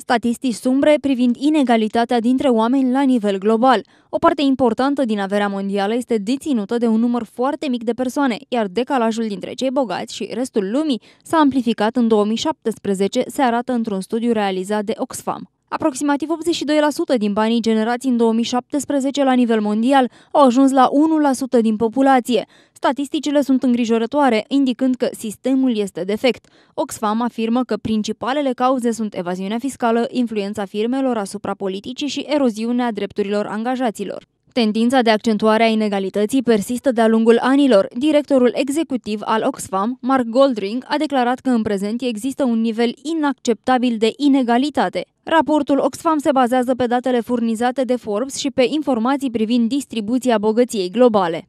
Statistici sumbre privind inegalitatea dintre oameni la nivel global. O parte importantă din averea mondială este deținută de un număr foarte mic de persoane, iar decalajul dintre cei bogați și restul lumii s-a amplificat în 2017, se arată într-un studiu realizat de Oxfam. Aproximativ 82% din banii generați în 2017 la nivel mondial au ajuns la 1% din populație. Statisticile sunt îngrijorătoare, indicând că sistemul este defect. Oxfam afirmă că principalele cauze sunt evaziunea fiscală, influența firmelor asupra politicii și eroziunea drepturilor angajaților. Tendința de accentuare a inegalității persistă de-a lungul anilor. Directorul executiv al Oxfam, Mark Goldring, a declarat că în prezent există un nivel inacceptabil de inegalitate. Raportul Oxfam se bazează pe datele furnizate de Forbes și pe informații privind distribuția bogăției globale.